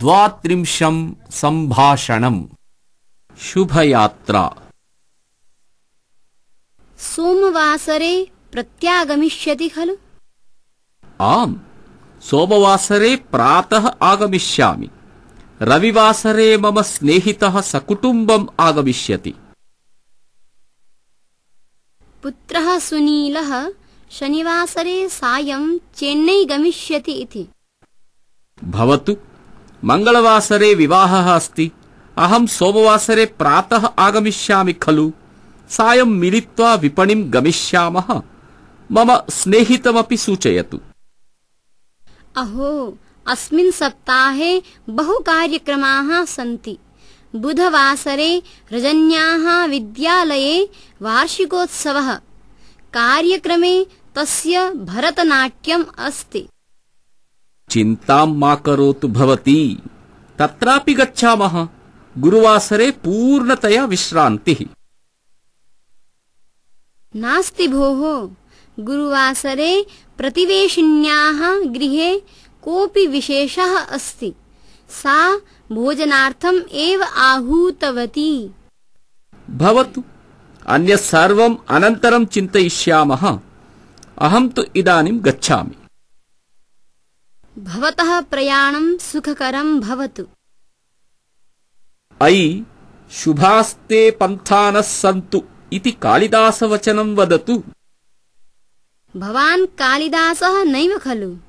ద్వాత్రింశం సంభాషణం శుభయాత్ర సోమవాసరే ప్రత్యాగమిష్యతి ఖలు ఆం సోమవాసరే ప్రాత ఆగమిష్యామి రవివాసరే మమ స్నేహిత సకుటుంబం ఆగమిష్యతి పుత్ర సునీల శనివాసరే సాయం చెన్నై గమిష్యతి ఇది భవతు मङ्गलवासरे विवाहः अस्ति अहम् सोमवासरे प्रातः आगमिष्यामि खलु सायम् मिलित्वा विपणिं गमिष्यामः मम स्नेहितमपि सूचयतु अहो अस्मिन् सप्ताहे बहु कार्यक्रमाः सन्ति बुधवासरे रजन्याः विद्यालये वार्षिकोत्सवः कार्यक्रमे तस्य भरतनाट्यम् अस्ति चिंता मा करोतु भवती तत्रापि गच्छामः गुरुवासरे पूर्णतया विश्रान्तिः नास्ति भोः गुरुवासरे प्रतिवेशिन्याः गृहे कोऽपि विशेषः अस्ति सा भोजनार्थम् एव आहूतवती भवतु अन्यत् सर्वम् अनन्तरं चिन्तयिष्यामः अहं तु इदानीं गच्छामि भवतः प्रयाणं सुखकरं भवतु अयि शुभास्ते पन्थानः सन्तु इति कालिदासवचनं वदतु भवान् कालिदासः नैव